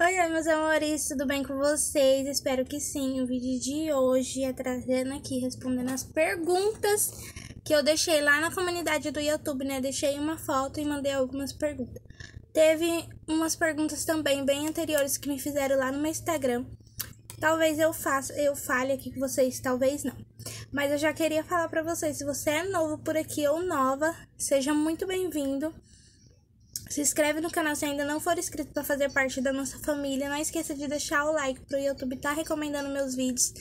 Oi, meus amores, tudo bem com vocês? Espero que sim. O vídeo de hoje é trazendo aqui, respondendo as perguntas que eu deixei lá na comunidade do YouTube, né? Deixei uma foto e mandei algumas perguntas. Teve umas perguntas também bem anteriores que me fizeram lá no meu Instagram. Talvez eu faça, eu fale aqui com vocês, talvez não. Mas eu já queria falar para vocês, se você é novo por aqui ou nova, seja muito bem-vindo. Se inscreve no canal se ainda não for inscrito para fazer parte da nossa família. Não esqueça de deixar o like para o YouTube estar tá recomendando meus vídeos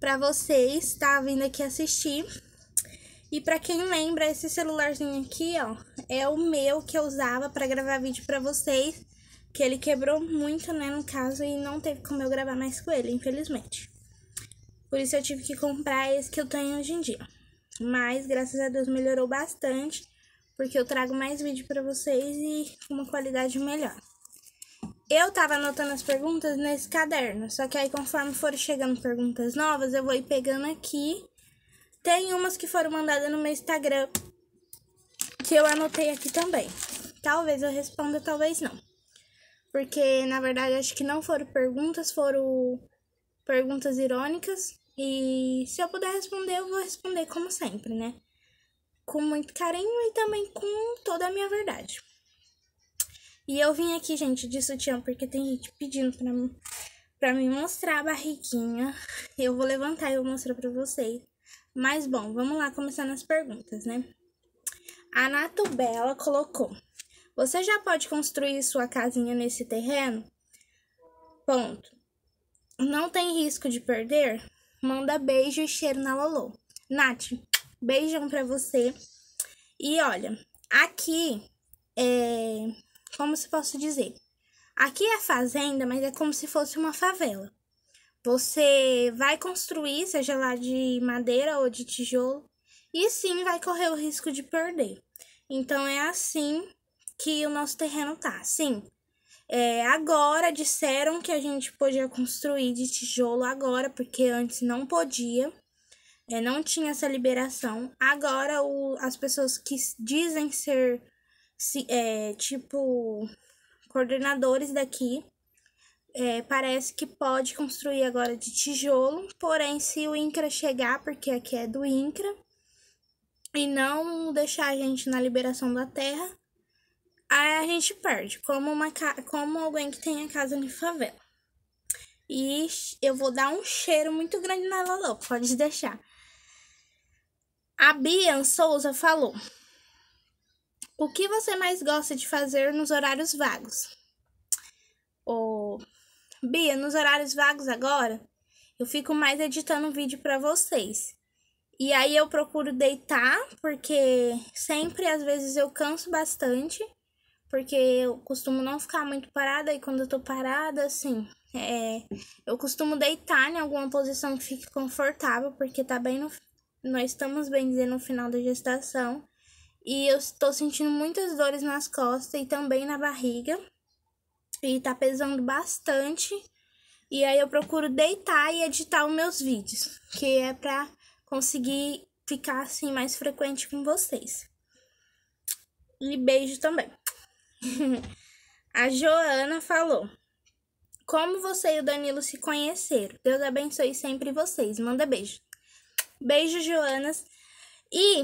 para vocês, tá? Vindo aqui assistir. E para quem lembra, esse celularzinho aqui, ó, é o meu que eu usava para gravar vídeo para vocês, que ele quebrou muito, né, no caso, e não teve como eu gravar mais com ele, infelizmente. Por isso eu tive que comprar esse que eu tenho hoje em dia. Mas graças a Deus melhorou bastante porque eu trago mais vídeo para vocês e uma qualidade melhor. Eu tava anotando as perguntas nesse caderno, só que aí conforme forem chegando perguntas novas, eu vou ir pegando aqui. Tem umas que foram mandadas no meu Instagram que eu anotei aqui também. Talvez eu responda, talvez não. Porque na verdade acho que não foram perguntas, foram perguntas irônicas e se eu puder responder, eu vou responder como sempre, né? com muito carinho e também com toda a minha verdade. E eu vim aqui, gente, de sutiã, porque tem gente pedindo pra, pra me mostrar a barriguinha. Eu vou levantar e vou mostrar pra vocês. Mas, bom, vamos lá começar nas perguntas, né? A Nato Bela colocou... Você já pode construir sua casinha nesse terreno? Ponto. Não tem risco de perder? Manda beijo e cheiro na Lolo. Nath, Beijão pra você. E olha, aqui é. Como se posso dizer? Aqui é fazenda, mas é como se fosse uma favela. Você vai construir, seja lá de madeira ou de tijolo, e sim vai correr o risco de perder. Então é assim que o nosso terreno tá. Sim, é, agora disseram que a gente podia construir de tijolo agora, porque antes não podia é, não tinha essa liberação. Agora o, as pessoas que dizem ser se, é, tipo coordenadores daqui é, parece que pode construir agora de tijolo, porém se o INCRA chegar, porque aqui é do INCRA, e não deixar a gente na liberação da terra, aí a gente perde, como, uma, como alguém que tem a casa de favela. E eu vou dar um cheiro muito grande na Lolo, pode deixar. A Bian Souza falou: O que você mais gosta de fazer nos horários vagos? Oh, Bia, nos horários vagos agora, eu fico mais editando vídeo para vocês. E aí eu procuro deitar, porque sempre, às vezes, eu canso bastante, porque eu costumo não ficar muito parada, e quando eu tô parada, assim, é, eu costumo deitar em alguma posição que fique confortável, porque tá bem no nós estamos bem dizer no final da gestação e eu estou sentindo muitas dores nas costas e também na barriga e tá pesando bastante. E aí eu procuro deitar e editar os meus vídeos, que é para conseguir ficar assim mais frequente com vocês. E beijo também. A Joana falou: Como você e o Danilo se conheceram? Deus abençoe sempre vocês. Manda beijo. Beijo, Joanas. E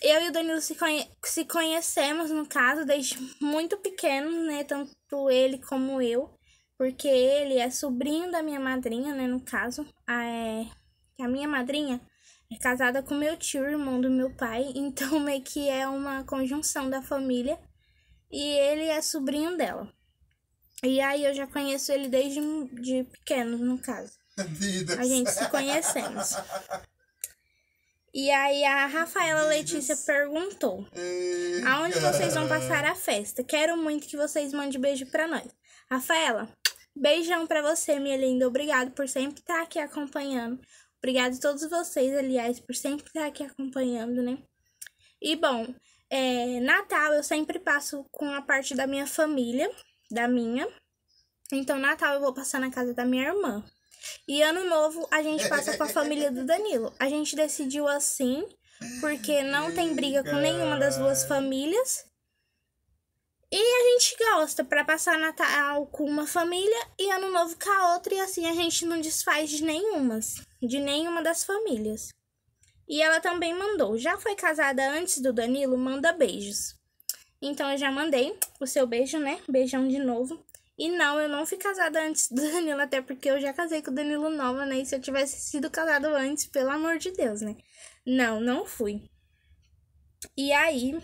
eu e o Danilo se, conhe se conhecemos, no caso, desde muito pequeno, né? Tanto ele como eu. Porque ele é sobrinho da minha madrinha, né? No caso, é... a minha madrinha é casada com meu tio, irmão do meu pai. Então, meio que é uma conjunção da família. E ele é sobrinho dela. E aí eu já conheço ele desde de pequeno, no caso. A gente se conhecemos. E aí a Rafaela Letícia perguntou: Aonde vocês vão passar a festa? Quero muito que vocês mandem beijo para nós. Rafaela, beijão para você, minha linda. Obrigado por sempre estar tá aqui acompanhando. Obrigado a todos vocês, aliás, por sempre estar tá aqui acompanhando, né? E bom, é, Natal eu sempre passo com a parte da minha família, da minha. Então, Natal eu vou passar na casa da minha irmã. E ano novo a gente é, passa é, com a é, família do Danilo. A gente decidiu assim, porque não tem briga com nenhuma das duas famílias. E a gente gosta para passar Natal com uma família e Ano Novo com a outra, e assim a gente não desfaz de nenhumas, de nenhuma das famílias. E ela também mandou: já foi casada antes do Danilo? Manda beijos. Então eu já mandei o seu beijo, né? Beijão de novo. E não, eu não fui casada antes do Danilo, até porque eu já casei com o Danilo Nova, né? E se eu tivesse sido casado antes, pelo amor de Deus, né? Não, não fui. E aí,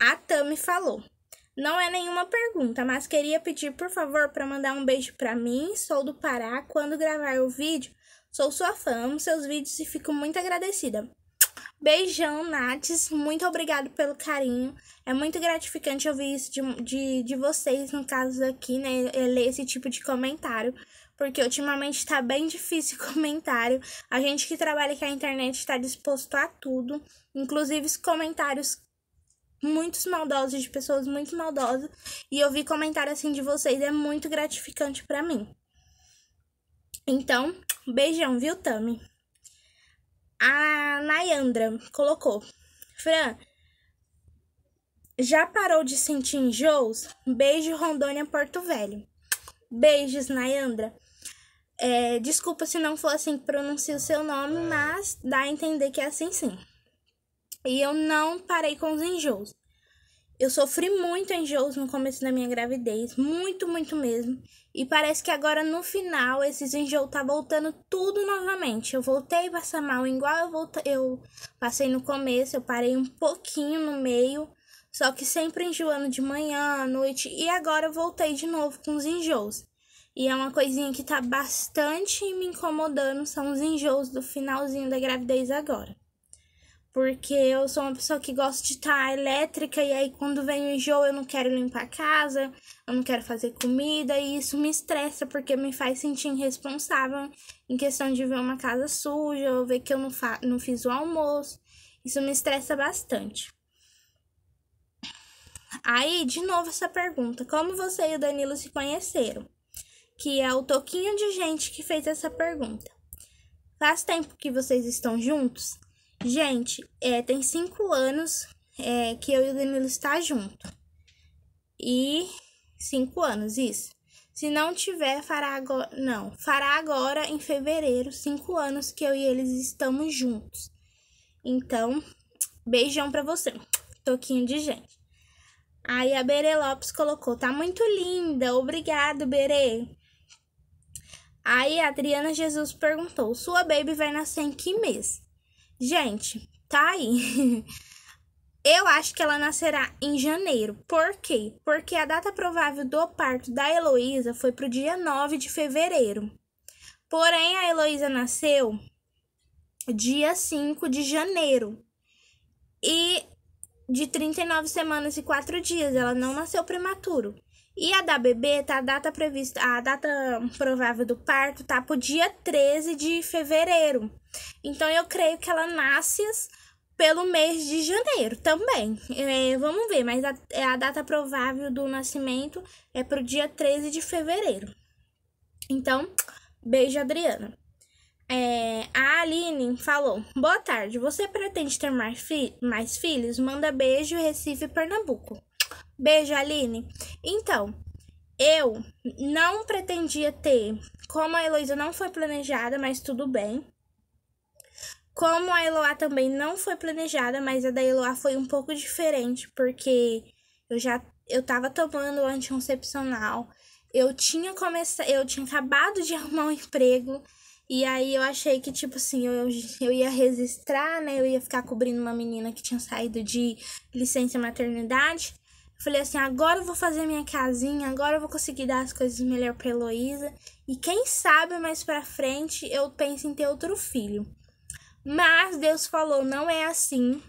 a Tami falou: Não é nenhuma pergunta, mas queria pedir, por favor, para mandar um beijo para mim. Sou do Pará. Quando gravar o vídeo, sou sua fã, amo seus vídeos e fico muito agradecida. Beijão, Nates. Muito obrigado pelo carinho. É muito gratificante ouvir isso de, de, de vocês, no caso aqui, né? É ler esse tipo de comentário. Porque ultimamente tá bem difícil comentário. A gente que trabalha com a internet está disposto a tudo. Inclusive os comentários muitos maldosos, de pessoas muito maldosas. E ouvir comentário assim de vocês é muito gratificante para mim. Então, beijão, viu, Tami? A Nayandra colocou: Fran, já parou de sentir enjoos? Beijo, Rondônia Porto Velho. Beijos, Nayandra. É, desculpa se não for assim que pronuncio o seu nome, é. mas dá a entender que é assim sim. E eu não parei com os enjoos. Eu sofri muito enjoos no começo da minha gravidez, muito, muito mesmo. E parece que agora no final esses enjoos tá voltando tudo novamente. Eu voltei a passar mal igual eu voltei, eu passei no começo, eu parei um pouquinho no meio, só que sempre enjoando de manhã, à noite e agora eu voltei de novo com os enjoos. E é uma coisinha que tá bastante me incomodando, são os enjoos do finalzinho da gravidez agora. Porque eu sou uma pessoa que gosta de estar tá elétrica e aí quando vem o enjoo eu não quero limpar a casa, eu não quero fazer comida e isso me estressa porque me faz sentir irresponsável em questão de ver uma casa suja ou ver que eu não, fa não fiz o almoço. Isso me estressa bastante. Aí, de novo essa pergunta: como você e o Danilo se conheceram? Que é o toquinho de gente que fez essa pergunta. Faz tempo que vocês estão juntos? Gente, é, tem cinco anos é, que eu e o Danilo está junto. E cinco anos, isso. Se não tiver, fará agora. Não, fará agora em fevereiro, cinco anos que eu e eles estamos juntos. Então, beijão pra você. Toquinho de gente. Aí a Bere Lopes colocou: tá muito linda, obrigado, Bere. Aí a Adriana Jesus perguntou: sua baby vai nascer em que mês? Gente, tá aí. Eu acho que ela nascerá em janeiro. Por quê? Porque a data provável do parto da Heloísa foi para o dia 9 de fevereiro. Porém, a Heloísa nasceu dia 5 de janeiro. E de 39 semanas e 4 dias, ela não nasceu prematuro. E a da bebê, tá a data prevista, a data provável do parto tá pro dia 13 de fevereiro. Então eu creio que ela nasce pelo mês de janeiro também. É, vamos ver, mas a, é a data provável do nascimento é pro dia 13 de fevereiro. Então, beijo, Adriana. É, a Aline falou: Boa tarde, você pretende ter mais, fi mais filhos? Manda beijo, Recife, Pernambuco. Beijo, Aline. Então, eu não pretendia ter, como a Heloísa não foi planejada, mas tudo bem. Como a Eloá também não foi planejada, mas a da Eloá foi um pouco diferente, porque eu já eu tava tomando anticoncepcional, eu tinha começado, eu tinha acabado de arrumar um emprego, e aí eu achei que, tipo assim, eu, eu ia registrar, né? Eu ia ficar cobrindo uma menina que tinha saído de licença maternidade. falei assim, agora eu vou fazer minha casinha, agora eu vou conseguir dar as coisas melhor pra Heloísa. E quem sabe mais pra frente eu penso em ter outro filho. Mas Deus falou: não é assim.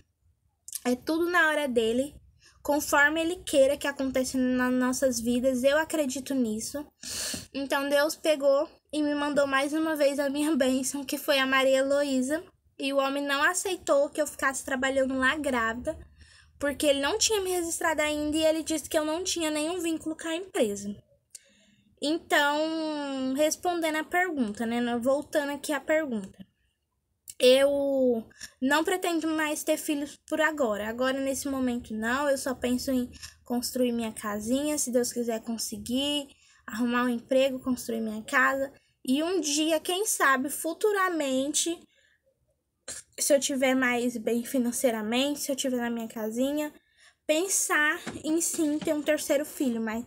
É tudo na hora dele, conforme ele queira que aconteça nas nossas vidas. Eu acredito nisso. Então Deus pegou e me mandou mais uma vez a minha bênção, que foi a Maria Heloísa. E o homem não aceitou que eu ficasse trabalhando lá grávida, porque ele não tinha me registrado ainda e ele disse que eu não tinha nenhum vínculo com a empresa. Então, respondendo a pergunta, né? Voltando aqui à pergunta eu não pretendo mais ter filhos por agora. Agora, nesse momento, não. Eu só penso em construir minha casinha, se Deus quiser conseguir, arrumar um emprego, construir minha casa. E um dia, quem sabe, futuramente, se eu tiver mais bem financeiramente, se eu tiver na minha casinha, pensar em sim ter um terceiro filho, mas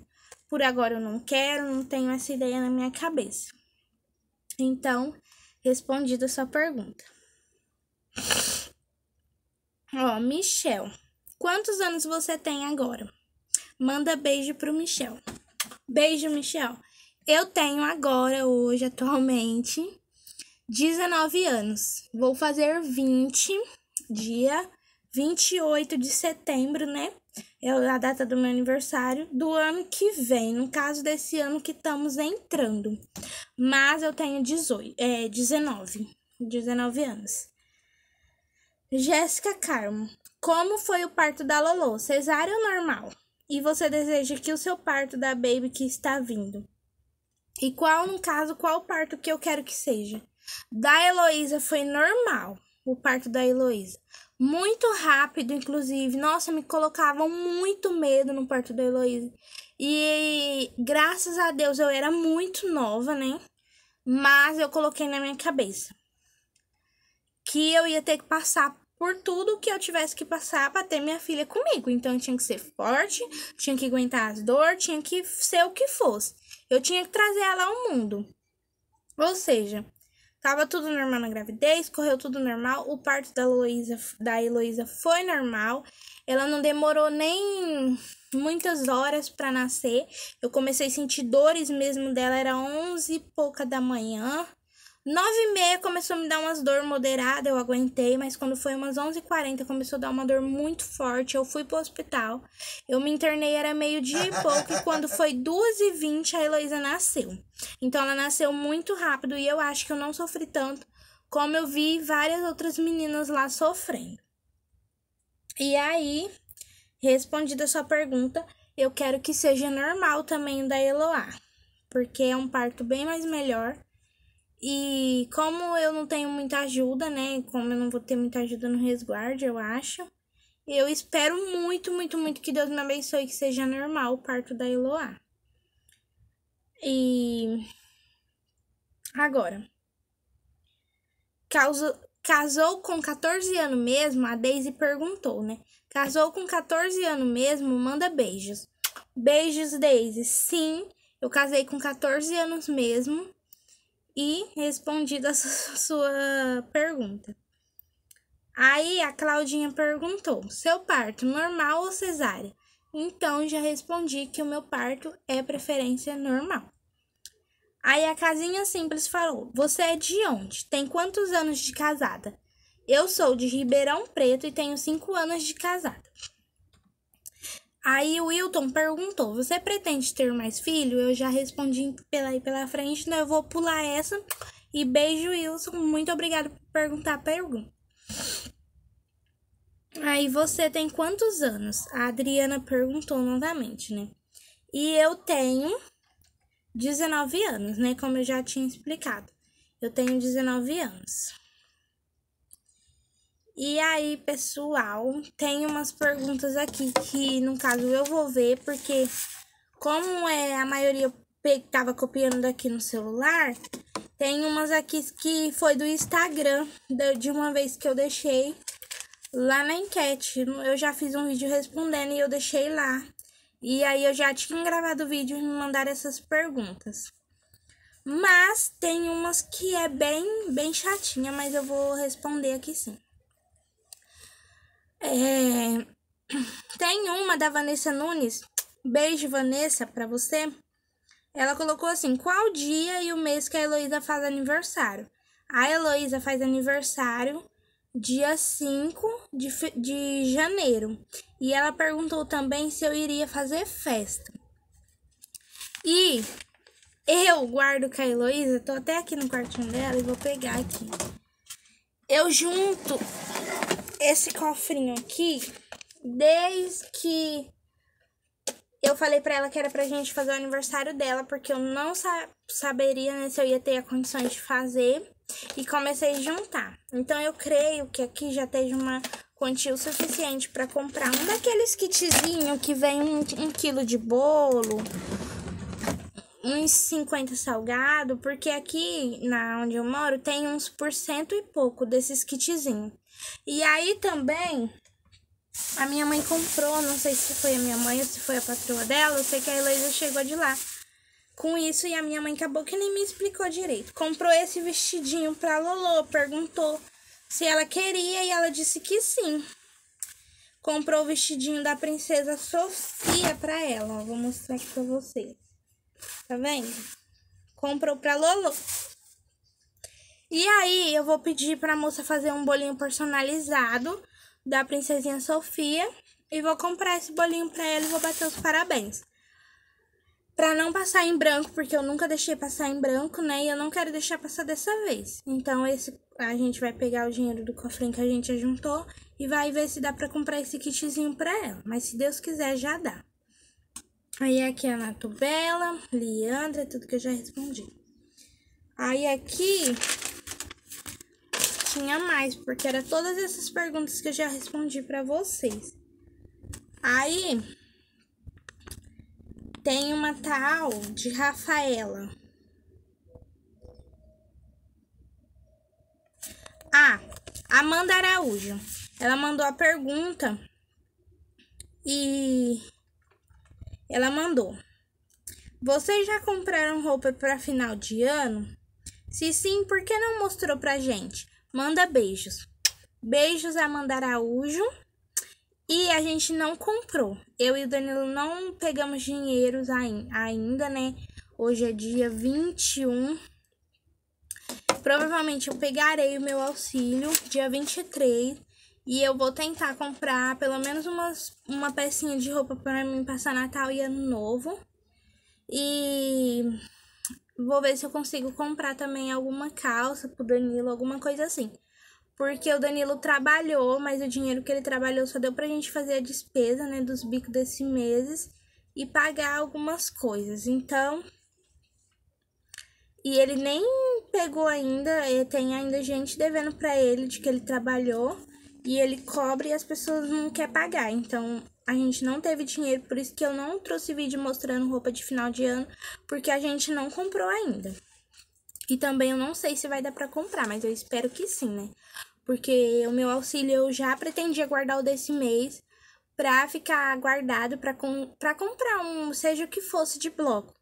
por agora eu não quero, não tenho essa ideia na minha cabeça. Então, respondida a sua pergunta. Ó, Michel. Quantos anos você tem agora? Manda beijo pro Michel. Beijo, Michel. Eu tenho agora, hoje, atualmente, 19 anos. Vou fazer 20, dia 28 de setembro, né? É a data do meu aniversário do ano que vem, no caso desse ano que estamos entrando. Mas eu tenho 18, é, 19, 19 anos. Jéssica Carmo, como foi o parto da Lolo? Cesário normal? E você deseja que o seu parto da baby que está vindo? E qual, no caso, qual parto que eu quero que seja? Da Heloísa foi normal, o parto da Heloísa. Muito rápido, inclusive. Nossa, me colocavam muito medo no parto da Heloísa. E graças a Deus eu era muito nova, né? Mas eu coloquei na minha cabeça que eu ia ter que passar por tudo que eu tivesse que passar para ter minha filha comigo. Então eu tinha que ser forte, tinha que aguentar as dores, tinha que ser o que fosse. Eu tinha que trazer ela ao mundo. Ou seja, tava tudo normal na gravidez, correu tudo normal, o parto da Heloísa, da Heloísa foi normal. Ela não demorou nem muitas horas para nascer. Eu comecei a sentir dores mesmo dela era 11 e pouca da manhã. Nove e meia começou a me dar umas dor moderada, eu aguentei, mas quando foi umas onze e quarenta começou a dar uma dor muito forte, eu fui pro hospital. Eu me internei, era meio dia e pouco, e quando foi duas e vinte a Heloísa nasceu. Então ela nasceu muito rápido e eu acho que eu não sofri tanto como eu vi várias outras meninas lá sofrendo. E aí, respondida a sua pergunta, eu quero que seja normal também da Eloá, porque é um parto bem mais melhor e como eu não tenho muita ajuda, né? Como eu não vou ter muita ajuda no resguardo, eu acho. Eu espero muito, muito, muito que Deus me abençoe que seja normal o parto da Eloá. E agora. Causa, casou com 14 anos mesmo? A Daisy perguntou, né? Casou com 14 anos mesmo? Manda beijos. Beijos, Daisy. Sim, eu casei com 14 anos mesmo e respondida a sua pergunta. Aí a Claudinha perguntou: seu parto normal ou cesárea? Então já respondi que o meu parto é preferência normal. Aí a casinha simples falou: Você é de onde? Tem quantos anos de casada? Eu sou de Ribeirão Preto e tenho cinco anos de casada. Aí o Wilton perguntou: Você pretende ter mais filho? Eu já respondi pela aí pela frente, então eu vou pular essa. E beijo, Wilson. Muito obrigado por perguntar a pergunta. Aí você tem quantos anos? A Adriana perguntou novamente, né? E eu tenho 19 anos, né? Como eu já tinha explicado. Eu tenho 19 anos. E aí, pessoal, tem umas perguntas aqui que, no caso, eu vou ver, porque como é a maioria tava copiando daqui no celular, tem umas aqui que foi do Instagram, de uma vez que eu deixei lá na enquete. Eu já fiz um vídeo respondendo e eu deixei lá. E aí eu já tinha gravado o vídeo e me mandaram essas perguntas. Mas tem umas que é bem, bem chatinha, mas eu vou responder aqui sim. É... Tem uma da Vanessa Nunes. Beijo, Vanessa, para você. Ela colocou assim: qual dia e o mês que a Heloísa faz aniversário? A Heloísa faz aniversário dia 5 de, de janeiro. E ela perguntou também se eu iria fazer festa. E eu guardo com a Heloísa, tô até aqui no quartinho dela e vou pegar aqui. Eu junto esse cofrinho aqui desde que eu falei para ela que era pra gente fazer o aniversário dela, porque eu não sa saberia né, se eu ia ter a condição de fazer. E comecei a juntar. Então eu creio que aqui já esteja uma quantia o suficiente para comprar um daqueles kitzinho que vem um, um quilo de bolo, uns 50 salgado, porque aqui na onde eu moro tem uns por cento e pouco desses kitzinhos. E aí também a minha mãe comprou, não sei se foi a minha mãe ou se foi a patroa dela, eu sei que a Heloísa chegou de lá. Com isso, e a minha mãe acabou que nem me explicou direito. Comprou esse vestidinho pra Lolo, perguntou se ela queria e ela disse que sim. Comprou o vestidinho da princesa Sofia pra ela, ó, vou mostrar aqui pra vocês. Tá vendo? Comprou pra Lolo. E aí eu vou pedir para a moça fazer um bolinho personalizado da princesinha Sofia e vou comprar esse bolinho para ela e vou bater os parabéns. Para não passar em branco, porque eu nunca deixei passar em branco, né? E eu não quero deixar passar dessa vez. Então esse a gente vai pegar o dinheiro do cofrinho que a gente juntou e vai ver se dá para comprar esse kitzinho para ela. Mas se Deus quiser já dá. Aí aqui é a Natubela, Leandra, é tudo que eu já respondi. Aí aqui tinha mais, porque era todas essas perguntas que eu já respondi para vocês. Aí tem uma tal de Rafaela. Ah, Amanda Araújo. Ela mandou a pergunta e ela mandou: Vocês já compraram roupa para final de ano? Se sim, por que não mostrou pra gente? Manda beijos. Beijos a é Amanda Araújo. E a gente não comprou. Eu e o Danilo não pegamos dinheiros ainda, né? Hoje é dia 21. Provavelmente eu pegarei o meu auxílio dia 23. E eu vou tentar comprar pelo menos umas, uma pecinha de roupa para mim passar Natal e Ano Novo. E Vou ver se eu consigo comprar também alguma calça pro Danilo, alguma coisa assim. Porque o Danilo trabalhou, mas o dinheiro que ele trabalhou só deu pra gente fazer a despesa, né, dos bicos desse meses e pagar algumas coisas. Então, e ele nem pegou ainda, eh, tem ainda gente devendo para ele de que ele trabalhou e ele cobra e as pessoas não querem pagar. Então a gente não teve dinheiro, por isso que eu não trouxe vídeo mostrando roupa de final de ano, porque a gente não comprou ainda. E também eu não sei se vai dar para comprar, mas eu espero que sim, né? Porque o meu auxílio eu já pretendia guardar o desse mês pra ficar guardado pra, com, pra comprar um, seja o que fosse de bloco.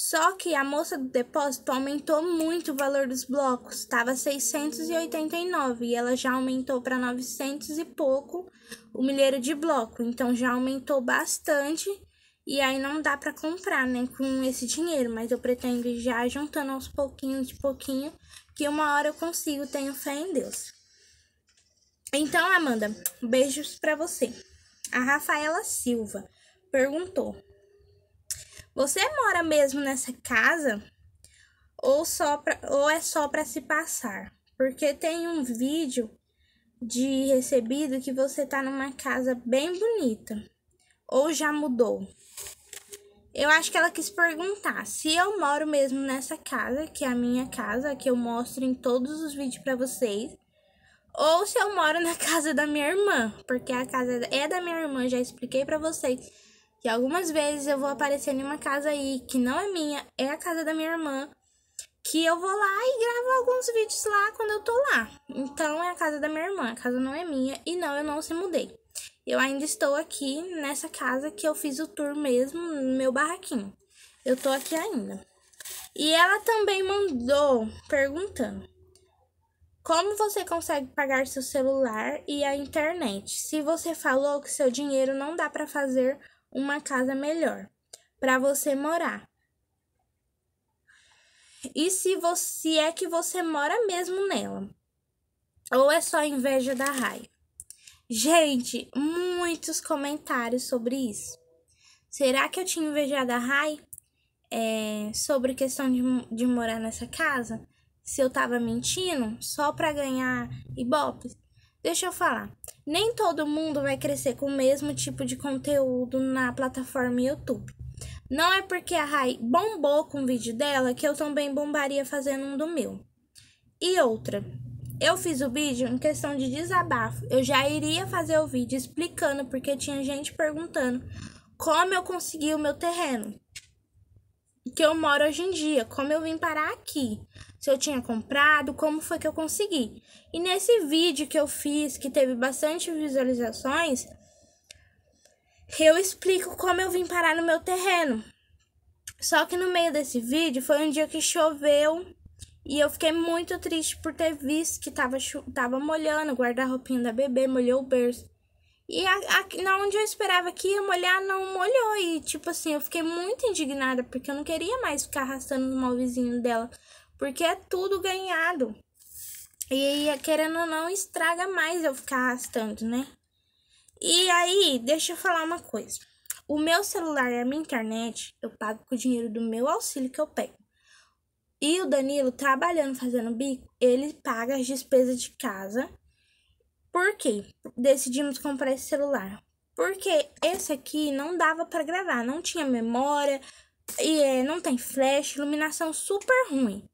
Só que a moça do depósito aumentou muito o valor dos blocos, estava 689 e ela já aumentou para 900 e pouco o milheiro de bloco, então já aumentou bastante e aí não dá para comprar, né, com esse dinheiro, mas eu pretendo já juntando aos pouquinhos de pouquinho, que uma hora eu consigo, tenho fé em Deus. Então, Amanda, beijos para você. A Rafaela Silva perguntou: você mora mesmo nessa casa ou, só pra, ou é só para se passar? Porque tem um vídeo de recebido que você tá numa casa bem bonita ou já mudou. Eu acho que ela quis perguntar se eu moro mesmo nessa casa, que é a minha casa, que eu mostro em todos os vídeos para vocês, ou se eu moro na casa da minha irmã, porque a casa é da minha irmã, já expliquei para vocês e algumas vezes eu vou aparecer em uma casa aí que não é minha, é a casa da minha irmã, que eu vou lá e gravo alguns vídeos lá quando eu tô lá. Então é a casa da minha irmã, a casa não é minha e não, eu não se mudei. Eu ainda estou aqui nessa casa que eu fiz o tour mesmo, no meu barraquinho. Eu tô aqui ainda. E ela também mandou perguntando: Como você consegue pagar seu celular e a internet? Se você falou que seu dinheiro não dá para fazer uma casa melhor para você morar. E se você é que você mora mesmo nela? Ou é só inveja da raiva? Gente, muitos comentários sobre isso. Será que eu tinha invejado a Rai é, sobre questão de, de morar nessa casa? Se eu tava mentindo só pra ganhar ibope? Deixa eu falar. Nem todo mundo vai crescer com o mesmo tipo de conteúdo na plataforma YouTube. Não é porque a Rai bombou com o vídeo dela que eu também bombaria fazendo um do meu. E outra, eu fiz o vídeo em questão de desabafo. Eu já iria fazer o vídeo explicando porque tinha gente perguntando como eu consegui o meu terreno que eu moro hoje em dia, como eu vim parar aqui, se eu tinha comprado, como foi que eu consegui. E nesse vídeo que eu fiz, que teve bastante visualizações, eu explico como eu vim parar no meu terreno. Só que no meio desse vídeo foi um dia que choveu e eu fiquei muito triste por ter visto que tava, tava molhando o guarda roupinha da bebê, molhou o berço. E a, a, na onde eu esperava que ia molhar, não molhou. E, tipo assim, eu fiquei muito indignada, porque eu não queria mais ficar arrastando no vizinho dela. Porque é tudo ganhado. E aí, querendo ou não, estraga mais eu ficar arrastando, né? E aí, deixa eu falar uma coisa. O meu celular e a minha internet, eu pago com o dinheiro do meu auxílio que eu pego. E o Danilo, trabalhando, fazendo bico, ele paga as despesas de casa por que decidimos comprar esse celular? Porque esse aqui não dava para gravar, não tinha memória, e é, não tem flash, iluminação super ruim.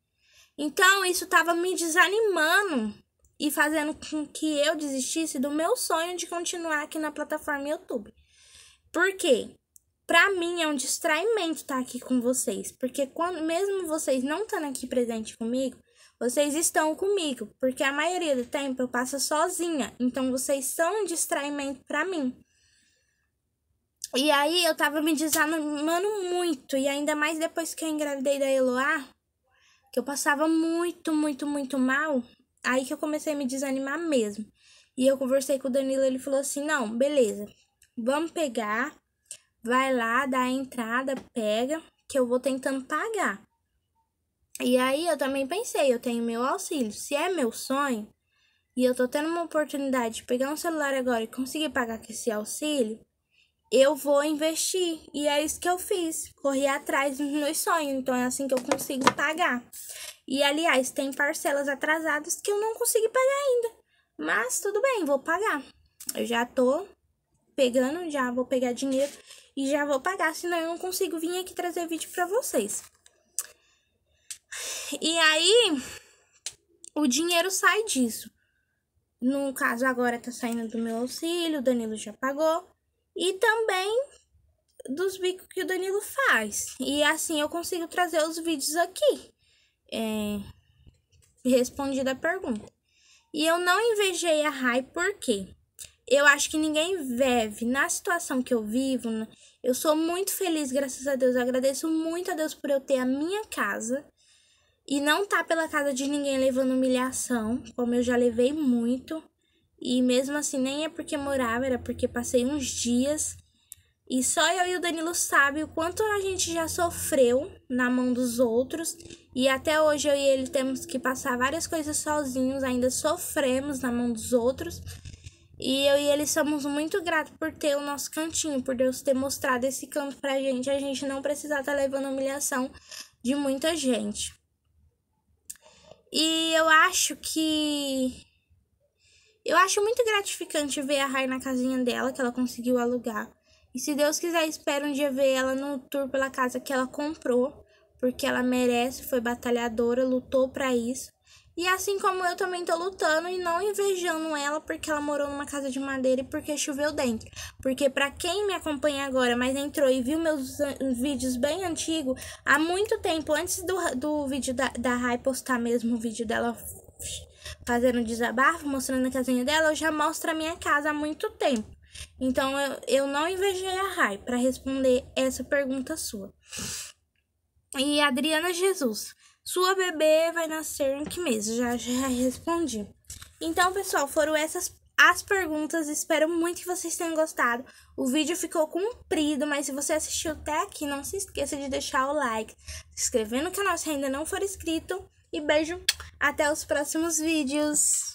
Então isso tava me desanimando e fazendo com que eu desistisse do meu sonho de continuar aqui na plataforma YouTube. Porque para mim é um distraimento estar aqui com vocês, porque quando mesmo vocês não estando aqui presente comigo, vocês estão comigo, porque a maioria do tempo eu passo sozinha, então vocês são um distraimento para mim. E aí eu tava me desanimando muito, e ainda mais depois que eu engravidei da Eloá, que eu passava muito, muito, muito mal, aí que eu comecei a me desanimar mesmo. E eu conversei com o Danilo, ele falou assim: "Não, beleza. Vamos pegar, vai lá, dá a entrada, pega, que eu vou tentando pagar. E aí eu também pensei, eu tenho meu auxílio. Se é meu sonho e eu tô tendo uma oportunidade de pegar um celular agora e conseguir pagar com esse auxílio, eu vou investir. E é isso que eu fiz. Corri atrás dos meus sonhos. Então é assim que eu consigo pagar. E aliás, tem parcelas atrasadas que eu não consegui pagar ainda. Mas tudo bem, vou pagar. Eu já tô pegando, já vou pegar dinheiro e já vou pagar, senão eu não consigo vir aqui trazer vídeo para vocês. E aí o dinheiro sai disso. No caso, agora tá saindo do meu auxílio, o Danilo já pagou. E também dos bicos que o Danilo faz. E assim eu consigo trazer os vídeos aqui. É... Respondida a pergunta. E eu não invejei a Rai porque eu acho que ninguém vive na situação que eu vivo. Né, eu sou muito feliz, graças a Deus. Eu agradeço muito a Deus por eu ter a minha casa e não tá pela casa de ninguém levando humilhação, como eu já levei muito. E mesmo assim, nem é porque morava, era porque passei uns dias. E só eu e o Danilo sabe o quanto a gente já sofreu na mão dos outros. E até hoje eu e ele temos que passar várias coisas sozinhos, ainda sofremos na mão dos outros. E eu e ele somos muito gratos por ter o nosso cantinho, por Deus ter mostrado esse canto pra gente, a gente não precisar estar tá levando humilhação de muita gente. E eu acho que. Eu acho muito gratificante ver a Rai na casinha dela, que ela conseguiu alugar. E se Deus quiser, espero um dia ver ela no tour pela casa que ela comprou, porque ela merece, foi batalhadora, lutou para isso. E assim como eu também tô lutando e não invejando ela porque ela morou numa casa de madeira e porque choveu dentro. Porque para quem me acompanha agora, mas entrou e viu meus vídeos bem antigos, há muito tempo, antes do, do vídeo da, da Rai postar mesmo o vídeo dela fazendo desabafo, mostrando a casinha dela, eu já mostro a minha casa há muito tempo. Então eu, eu não invejei a Rai para responder essa pergunta sua. E Adriana Jesus. Sua bebê vai nascer em que mês? Já, já respondi. Então, pessoal, foram essas as perguntas. Espero muito que vocês tenham gostado. O vídeo ficou comprido, mas se você assistiu até aqui, não se esqueça de deixar o like, se inscrever no canal se ainda não for inscrito. E beijo, até os próximos vídeos.